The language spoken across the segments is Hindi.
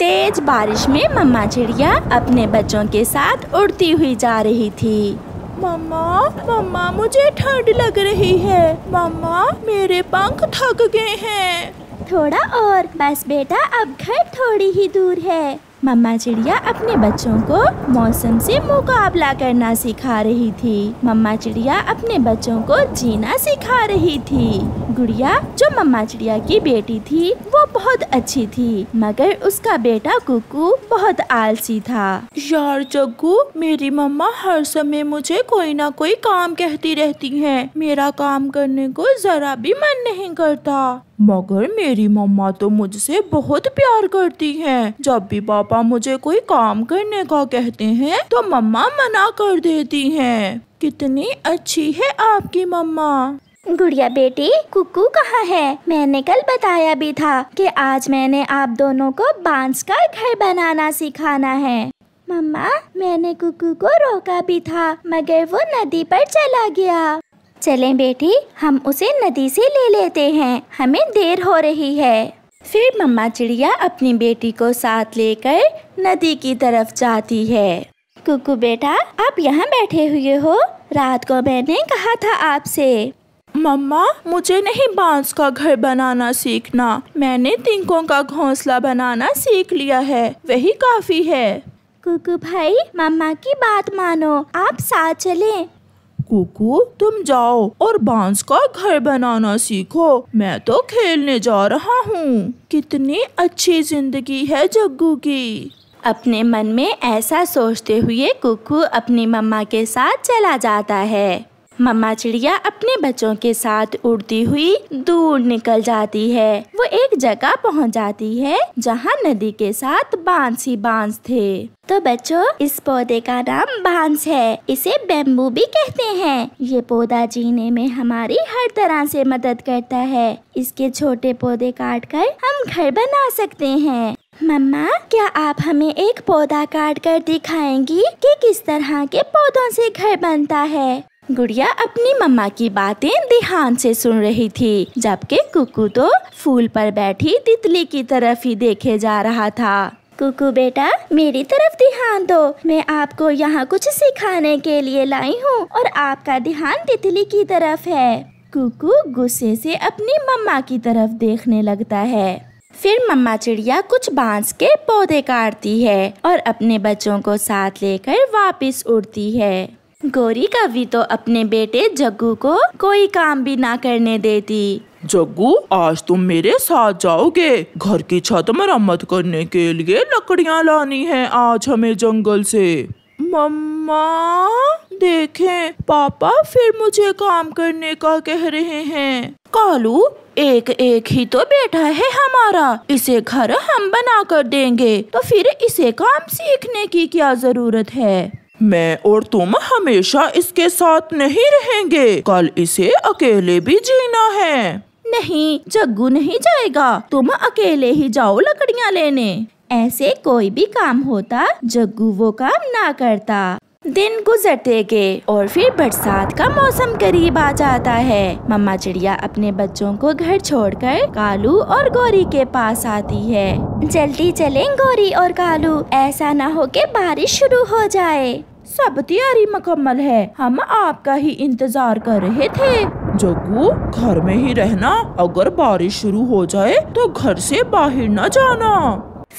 तेज बारिश में मम्मा चिड़िया अपने बच्चों के साथ उड़ती हुई जा रही थी मम्मा मम्मा मुझे ठंड लग रही है मम्मा मेरे पंख थक गए हैं थोड़ा और बस बेटा अब घर थोड़ी ही दूर है मम्मा चिड़िया अपने बच्चों को मौसम से मुकाबला करना सिखा रही थी मम्मा चिड़िया अपने बच्चों को जीना सिखा रही थी गुड़िया जो मम्मा चिड़िया की बेटी थी वो बहुत अच्छी थी मगर उसका बेटा कुकू बहुत आलसी था यार जग्गू मेरी मम्मा हर समय मुझे कोई ना कोई काम कहती रहती है मेरा काम करने को जरा भी मन नहीं करता मगर मेरी मम्मा तो मुझसे बहुत प्यार करती हैं। जब भी पापा मुझे कोई काम करने का कहते हैं तो मम्मा मना कर देती हैं। कितनी अच्छी है आपकी मम्मा गुड़िया बेटी कुकू कहाँ है मैंने कल बताया भी था कि आज मैंने आप दोनों को बांस का घर बनाना सिखाना है मम्मा मैंने कुकू को रोका भी था मगर वो नदी पर चला गया चले बेटी हम उसे नदी से ले लेते हैं हमें देर हो रही है फिर मम्मा चिड़िया अपनी बेटी को साथ लेकर नदी की तरफ जाती है कुकू बेटा आप यहाँ बैठे हुए हो रात को मैंने कहा था आपसे मम्मा मुझे नहीं बांस का घर बनाना सीखना मैंने तिंकों का घोंसला बनाना सीख लिया है वही काफी है कुकू भाई मम्मा की बात मानो आप साथ चलें कुकू तुम जाओ और बांस का घर बनाना सीखो मैं तो खेलने जा रहा हूँ कितनी अच्छी जिंदगी है जग्गू की अपने मन में ऐसा सोचते हुए कुकू अपनी मम्मा के साथ चला जाता है मम्मा चिड़िया अपने बच्चों के साथ उड़ती हुई दूर निकल जाती है वो एक जगह पहुंच जाती है जहां नदी के साथ बांस ही बांस थे तो बच्चों इस पौधे का नाम बांस है इसे बेम्बू भी कहते हैं ये पौधा जीने में हमारी हर तरह से मदद करता है इसके छोटे पौधे काट कर हम घर बना सकते हैं मम्मा क्या आप हमें एक पौधा काट कर दिखाएंगी कि किस तरह के पौधों से घर बनता है गुड़िया अपनी मम्मा की बातें ध्यान से सुन रही थी जबकि कुकू तो फूल पर बैठी तितली की तरफ ही देखे जा रहा था कुकू बेटा मेरी तरफ ध्यान दो मैं आपको यहाँ कुछ सिखाने के लिए लाई हूँ और आपका ध्यान तितली की तरफ है कुकू गुस्से से अपनी मम्मा की तरफ देखने लगता है फिर मम्मा चिड़िया कुछ बांस के पौधे काटती है और अपने बच्चों को साथ लेकर वापस उड़ती है गौरी कवि तो अपने बेटे जग्गू को कोई काम भी ना करने देती जग्गू आज तुम मेरे साथ जाओगे घर की छत मरम्मत करने के लिए लकड़ियाँ लानी है आज हमें जंगल से मम्मा देखें पापा फिर मुझे काम करने का कह रहे हैं कालू एक एक ही तो बेटा है हमारा इसे घर हम बना कर देंगे तो फिर इसे काम सीखने की क्या जरूरत है मैं और तुम हमेशा इसके साथ नहीं रहेंगे कल इसे अकेले भी जीना है नहीं जग्गू नहीं जाएगा तुम अकेले ही जाओ लकड़ियाँ लेने ऐसे कोई भी काम होता जग्गू वो काम ना करता दिन गुजरते गए और फिर बरसात का मौसम करीब आ जाता है मम्मा चिड़िया अपने बच्चों को घर छोड़कर कालू और गौरी के पास आती है जल्दी चले गौरी और कालू ऐसा ना हो के बारिश शुरू हो जाए सब तैयारी मुकम्मल है हम आपका ही इंतजार कर रहे थे जग्गू घर में ही रहना अगर बारिश शुरू हो जाए तो घर से बाहर न जाना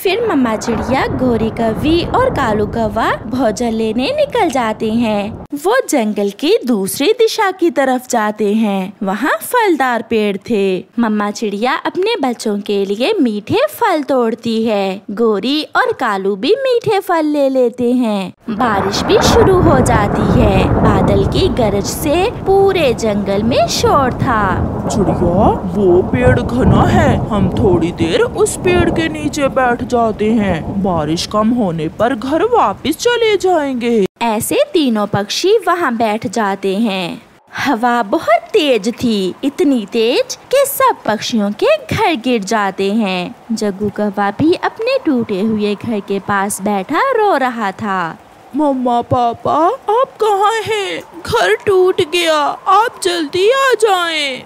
फिर मम्मा चिड़िया गोरी कवि और कालू कौवा भोजन लेने निकल जाते हैं वो जंगल की दूसरी दिशा की तरफ जाते हैं वहाँ फलदार पेड़ थे मम्मा चिड़िया अपने बच्चों के लिए मीठे फल तोड़ती है गोरी और कालू भी मीठे फल ले लेते हैं बारिश भी शुरू हो जाती है बादल की गरज से पूरे जंगल में शोर था चिड़िया वो पेड़ घना है हम थोड़ी देर उस पेड़ के नीचे बैठ जाते हैं बारिश कम होने पर घर वापस चले जाएंगे ऐसे तीनों पक्षी वहाँ बैठ जाते हैं हवा बहुत तेज थी इतनी तेज कि सब पक्षियों के घर गिर जाते हैं जग्गू कवा भी अपने टूटे हुए घर के पास बैठा रो रहा था मम्मा पापा आप कहाँ हैं? घर टूट गया आप जल्दी आ जाएं।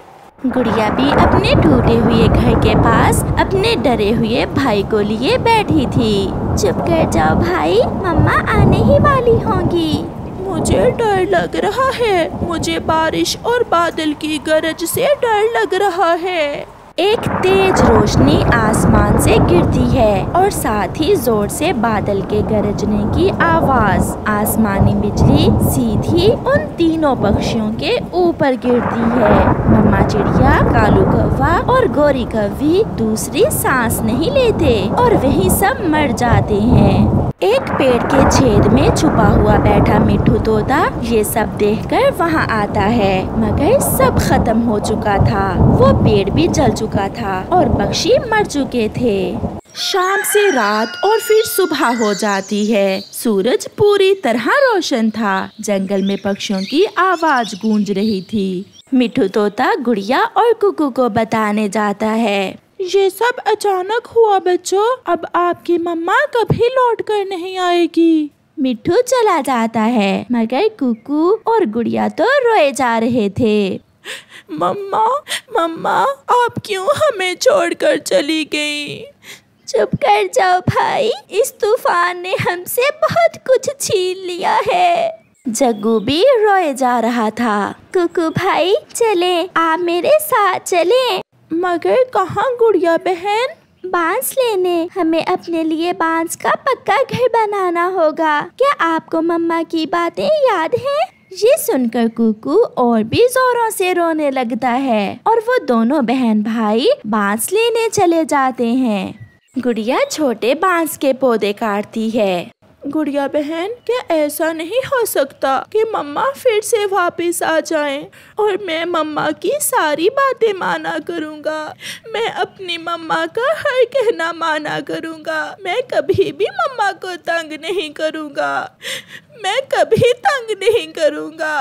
गुड़िया भी अपने टूटे हुए घर के पास अपने डरे हुए भाई को लिए बैठी थी चुप कर जाओ भाई मम्मा आने ही वाली होंगी मुझे डर लग रहा है मुझे बारिश और बादल की गरज से डर लग रहा है एक तेज रोशनी आसमान से गिरती है और साथ ही जोर से बादल के गरजने की आवाज आसमानी बिजली सीधी उन तीनों पक्षियों के ऊपर गिरती है मम्मा चिड़िया कालू कौवा और गोरी कौवी दूसरी सांस नहीं लेते और वही सब मर जाते हैं एक पेड़ के छेद में छुपा हुआ बैठा मिट्टू तोता ये सब देखकर वहाँ आता है मगर सब खत्म हो चुका था वो पेड़ भी जल चुका था और पक्षी मर चुके थे शाम से रात और फिर सुबह हो जाती है सूरज पूरी तरह रोशन था जंगल में पक्षियों की आवाज गूंज रही थी मिठू तोता गुड़िया और कुकू को बताने जाता है ये सब अचानक हुआ बच्चों अब आपकी मम्मा कभी लौट कर नहीं आएगी मिट्टू चला जाता है मगर कुकू और गुड़िया तो रोए जा रहे थे मम्मा मम्मा आप क्यों हमें छोड़कर चली गई चुप कर जाओ भाई इस तूफान ने हमसे बहुत कुछ छीन लिया है जग्गू भी रोए जा रहा था कुकू भाई चले आप मेरे साथ चले मगर कहाँ गुड़िया बहन बांस लेने हमें अपने लिए बांस का पक्का घर बनाना होगा क्या आपको मम्मा की बातें याद हैं? ये सुनकर कुकू और भी जोरों से रोने लगता है और वो दोनों बहन भाई बांस लेने चले जाते हैं गुड़िया छोटे बांस के पौधे काटती है गुड़िया बहन क्या ऐसा नहीं हो सकता कि मम्मा फिर से वापस आ जाएं और मैं मम्मा की सारी बातें माना करूँगा मैं अपनी मम्मा का हर कहना माना करूँगा मैं कभी भी मम्मा को तंग नहीं करूँगा मैं कभी तंग नहीं करूँगा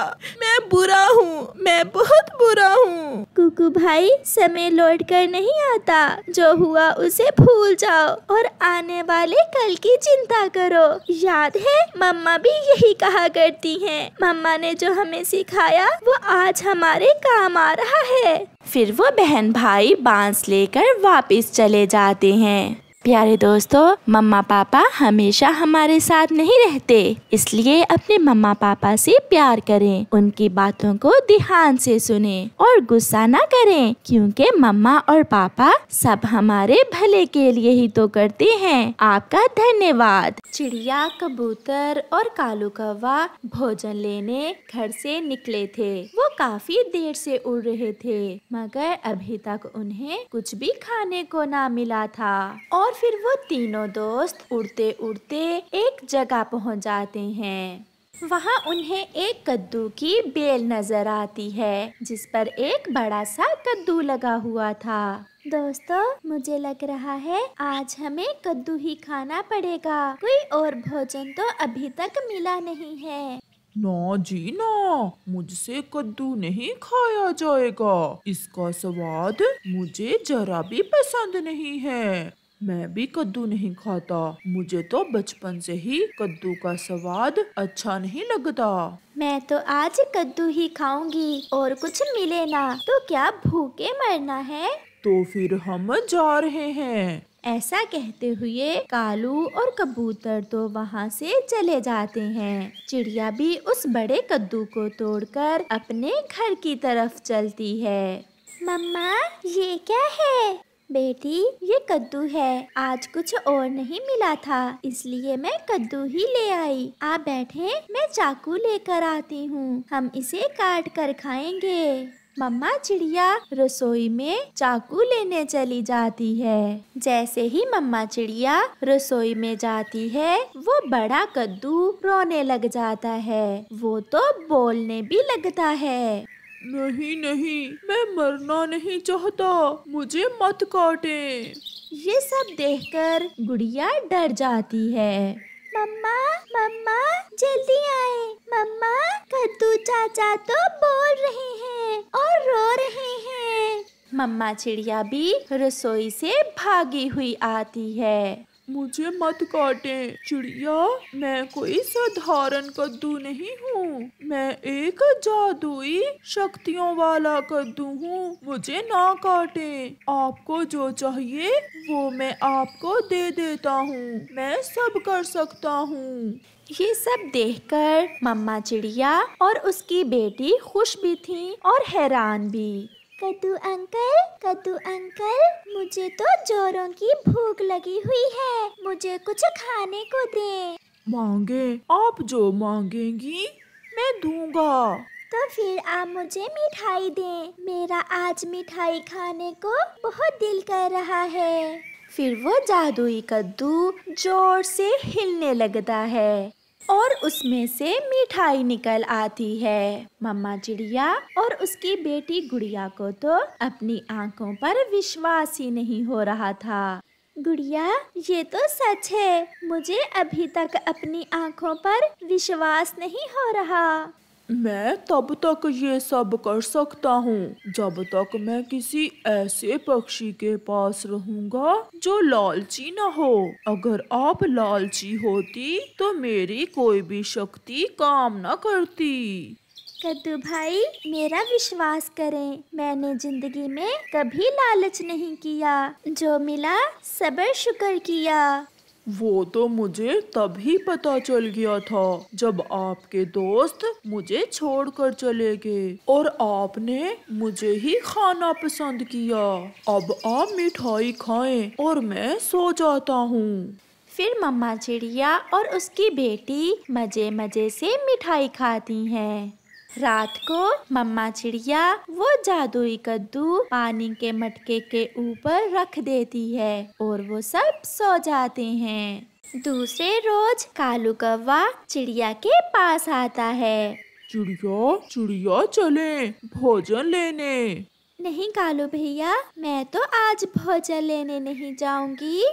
बुरा हूँ मैं बहुत बुरा हूँ कुकू भाई समय लौट कर नहीं आता जो हुआ उसे भूल जाओ और आने वाले कल की चिंता करो याद है मम्मा भी यही कहा करती हैं। मम्मा ने जो हमें सिखाया वो आज हमारे काम आ रहा है फिर वो बहन भाई बांस लेकर वापस चले जाते हैं प्यारे दोस्तों मम्मा पापा हमेशा हमारे साथ नहीं रहते इसलिए अपने मम्मा पापा से प्यार करें उनकी बातों को ध्यान से सुने और गुस्सा ना करें क्योंकि मम्मा और पापा सब हमारे भले के लिए ही तो करते हैं आपका धन्यवाद चिड़िया कबूतर और कालू कौवा भोजन लेने घर से निकले थे वो काफी देर से उड़ रहे थे मगर अभी तक उन्हें कुछ भी खाने को ना मिला था और और फिर वो तीनों दोस्त उड़ते उड़ते एक जगह पहुंच जाते हैं वहाँ उन्हें एक कद्दू की बेल नजर आती है जिस पर एक बड़ा सा कद्दू लगा हुआ था दोस्तों मुझे लग रहा है आज हमें कद्दू ही खाना पड़ेगा कोई और भोजन तो अभी तक मिला नहीं है ना जी ना मुझसे कद्दू नहीं खाया जाएगा इसका स्वाद मुझे जरा भी पसंद नहीं है मैं भी कद्दू नहीं खाता मुझे तो बचपन से ही कद्दू का स्वाद अच्छा नहीं लगता मैं तो आज कद्दू ही खाऊंगी और कुछ मिले ना तो क्या भूखे मरना है तो फिर हम जा रहे हैं ऐसा कहते हुए कालू और कबूतर तो वहाँ से चले जाते हैं चिड़िया भी उस बड़े कद्दू को तोड़कर अपने घर की तरफ चलती है मम्मा ये क्या है बेटी ये कद्दू है आज कुछ और नहीं मिला था इसलिए मैं कद्दू ही ले आई आप बैठे मैं चाकू लेकर आती हूँ हम इसे काट कर खाएंगे मम्मा चिड़िया रसोई में चाकू लेने चली जाती है जैसे ही मम्मा चिड़िया रसोई में जाती है वो बड़ा कद्दू रोने लग जाता है वो तो बोलने भी लगता है नहीं नहीं मैं मरना नहीं चाहता मुझे मत काटे ये सब देखकर गुड़िया डर जाती है मम्मा मम्मा जल्दी आए मम्मा कद्दू चाचा तो बोल रहे हैं और रो रहे हैं मम्मा चिड़िया भी रसोई से भागी हुई आती है मुझे मत काटे चिड़िया मैं कोई साधारण कद्दू नहीं हूँ मैं एक जादुई शक्तियों वाला कद्दू हूँ मुझे ना काटे आपको जो चाहिए वो मैं आपको दे देता हूँ मैं सब कर सकता हूँ ये सब देखकर मम्मा चिड़िया और उसकी बेटी खुश भी थीं और हैरान भी कद्दू अंकल कद्दू अंकल मुझे तो जोरों की भूख लगी हुई है मुझे कुछ खाने को दे मांगे आप जो मांगेंगी मैं दूंगा तो फिर आप मुझे मिठाई दें मेरा आज मिठाई खाने को बहुत दिल कर रहा है फिर वो जादुई कद्दू जोर से हिलने लगता है और उसमें से मिठाई निकल आती है मम्मा चिड़िया और उसकी बेटी गुड़िया को तो अपनी आंखों पर विश्वास ही नहीं हो रहा था गुड़िया ये तो सच है मुझे अभी तक अपनी आंखों पर विश्वास नहीं हो रहा मैं तब तक ये सब कर सकता हूँ जब तक मैं किसी ऐसे पक्षी के पास रहूँगा जो लालची न हो अगर आप लालची होती तो मेरी कोई भी शक्ति काम न करती कद्दू भाई मेरा विश्वास करें मैंने जिंदगी में कभी लालच नहीं किया जो मिला सबर शुक्र किया वो तो मुझे तभी पता चल गया था जब आपके दोस्त मुझे छोड़कर चले गए और आपने मुझे ही खाना पसंद किया अब आप मिठाई खाएं और मैं सो जाता हूँ फिर मम्मा चिड़िया और उसकी बेटी मजे मजे से मिठाई खाती हैं रात को मम्मा चिड़िया वो जादुई कद्दू पानी के मटके के ऊपर रख देती है और वो सब सो जाते हैं दूसरे रोज कालू कौवा चिड़िया के पास आता है चिड़िया चिड़िया चले भोजन लेने नहीं कालू भैया मैं तो आज भोजन लेने नहीं जाऊंगी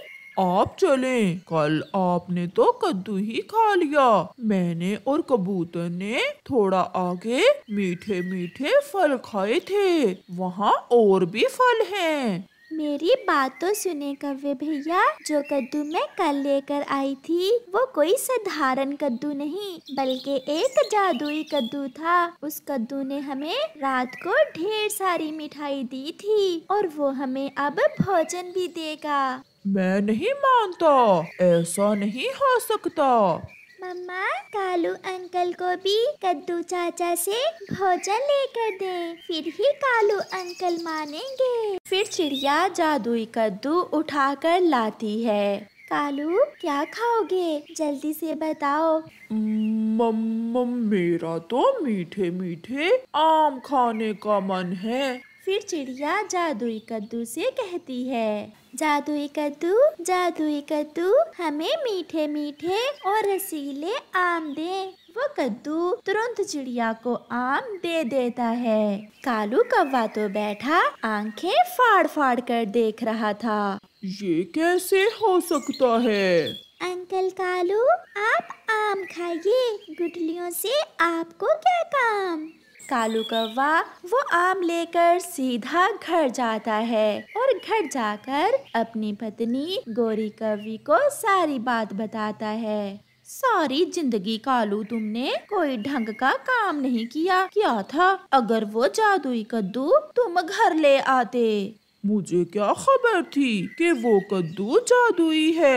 आप चलें कल आपने तो कद्दू ही खा लिया मैंने और कबूतर ने थोड़ा आगे मीठे मीठे फल खाए थे वहाँ और भी फल हैं। मेरी बात तो सुने कव्य भैया जो कद्दू मैं कल लेकर आई थी वो कोई साधारण कद्दू नहीं बल्कि एक जादुई कद्दू था उस कद्दू ने हमें रात को ढेर सारी मिठाई दी थी और वो हमें अब भोजन भी देगा मैं नहीं मानता ऐसा नहीं हो सकता मम्मा कालू अंकल को भी कद्दू चाचा से भोजन लेकर दें, फिर ही कालू अंकल मानेंगे फिर चिड़िया जादुई कद्दू उठाकर लाती है कालू क्या खाओगे जल्दी से बताओ मम्मा मेरा तो मीठे मीठे आम खाने का मन है फिर चिड़िया जादुई कद्दू से कहती है जादुई कद्दू जादुई कद्दू हमें मीठे मीठे और रसीले आम दे वो कद्दू तुरंत चिड़िया को आम दे देता है कालू कौवा तो बैठा आंखें फाड़ फाड़ कर देख रहा था ये कैसे हो सकता है अंकल कालू आप आम खाइए गुठलियों से आपको क्या काम कालू कौवा वो आम लेकर सीधा घर जाता है और घर जाकर अपनी पत्नी गौरी कवि को सारी बात बताता है सारी जिंदगी कालू तुमने कोई ढंग का काम नहीं किया क्या था अगर वो जादुई कद्दू तुम घर ले आते मुझे क्या खबर थी कि वो कद्दू जादुई है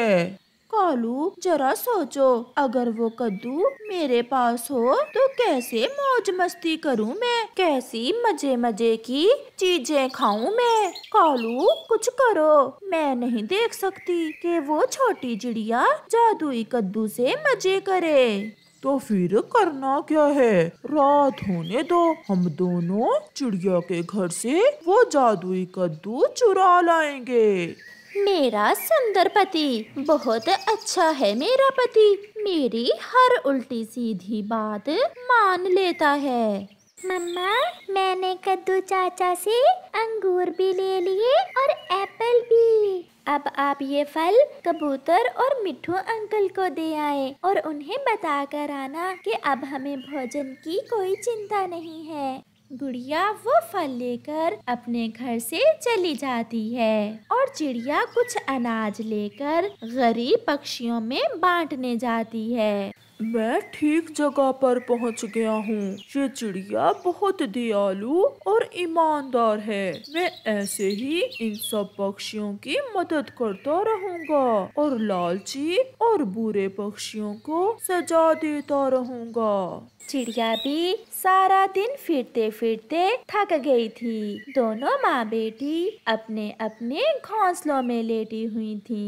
कालू जरा सोचो अगर वो कद्दू मेरे पास हो तो कैसे मौज मस्ती करूं मैं कैसी मजे मजे की चीजें खाऊं मैं कालू कुछ करो मैं नहीं देख सकती कि वो छोटी चिड़िया जादुई कद्दू से मजे करे तो फिर करना क्या है रात होने दो हम दोनों चिड़िया के घर से वो जादुई कद्दू चुरा लाएंगे मेरा सुंदर पति बहुत अच्छा है मेरा पति मेरी हर उल्टी सीधी बात मान लेता है मम्मा मैंने कद्दू चाचा से अंगूर भी ले लिए और एप्पल भी अब आप ये फल कबूतर और मिठू अंकल को दे आए और उन्हें बता कर आना कि अब हमें भोजन की कोई चिंता नहीं है गुड़िया वो फल लेकर अपने घर से चली जाती है और चिड़िया कुछ अनाज लेकर गरीब पक्षियों में बांटने जाती है मैं ठीक जगह पर पहुंच गया हूँ ये चिड़िया बहुत दयालु और ईमानदार है मैं ऐसे ही इन सब पक्षियों की मदद करता रहूंगा और लालची और बुरे पक्षियों को सजा देता रहूंगा चिड़िया भी सारा दिन फिरते फिरते थक गई थी दोनों माँ बेटी अपने अपने घोंसलों में लेटी हुई थी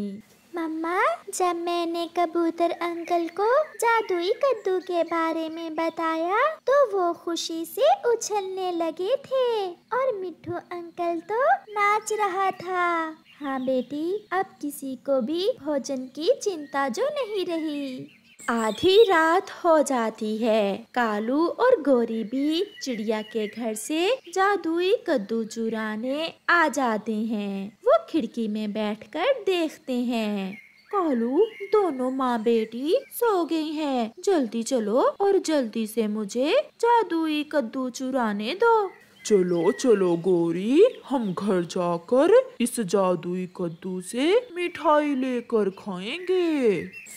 मम्मा जब मैंने कबूतर अंकल को जादुई कद्दू के बारे में बताया तो वो खुशी से उछलने लगे थे और मिठू अंकल तो नाच रहा था हाँ बेटी अब किसी को भी भोजन की चिंता जो नहीं रही आधी रात हो जाती है कालू और गोरी भी चिड़िया के घर से जादुई कद्दू चुराने आ जाते हैं वो खिड़की में बैठकर देखते हैं कालू दोनों माँ बेटी सो गई हैं। जल्दी चलो और जल्दी से मुझे जादुई कद्दू चुराने दो चलो चलो गोरी हम घर जाकर इस जादुई कद्दू से मिठाई लेकर खाएंगे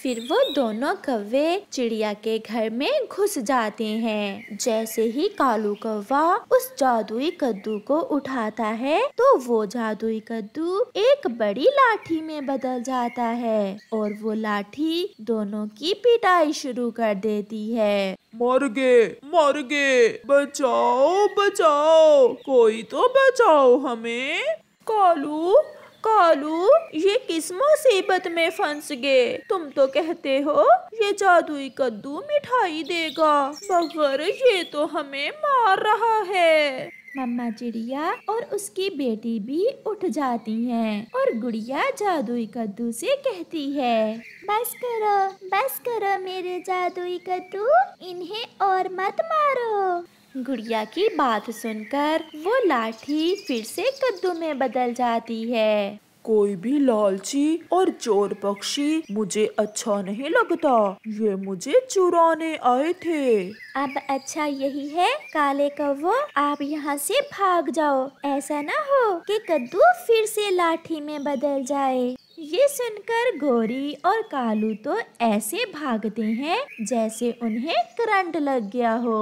फिर वो दोनों कौवे चिड़िया के घर में घुस जाते हैं जैसे ही कालू कौवा उस जादुई कद्दू को उठाता है तो वो जादुई कद्दू एक बड़ी लाठी में बदल जाता है और वो लाठी दोनों की पिटाई शुरू कर देती है मर गए मर गए बचाओ बचाओ कोई तो बचाओ हमें कालू कालू ये किस मुसीबत में फंस गए तुम तो कहते हो ये जादुई कद्दू मिठाई देगा मगर ये तो हमें मार रहा है मम्मा चिड़िया और उसकी बेटी भी उठ जाती हैं और गुड़िया जादुई कद्दू से कहती है बस करो बस करो मेरे जादुई कद्दू इन्हें और मत मारो गुड़िया की बात सुनकर वो लाठी फिर से कद्दू में बदल जाती है कोई भी लालची और चोर पक्षी मुझे अच्छा नहीं लगता ये मुझे चुराने आए थे अब अच्छा यही है काले कव्वो आप यहाँ से भाग जाओ ऐसा ना हो कि कद्दू फिर से लाठी में बदल जाए ये सुनकर गोरी और कालू तो ऐसे भागते हैं जैसे उन्हें करंट लग गया हो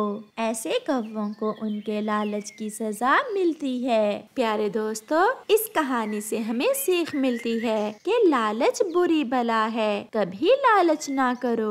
ऐसे कव्वों को उनके लालच की सजा मिलती है प्यारे दोस्तों इस कहानी से हमें सीख मिलती है कि लालच बुरी बला है कभी लालच ना करो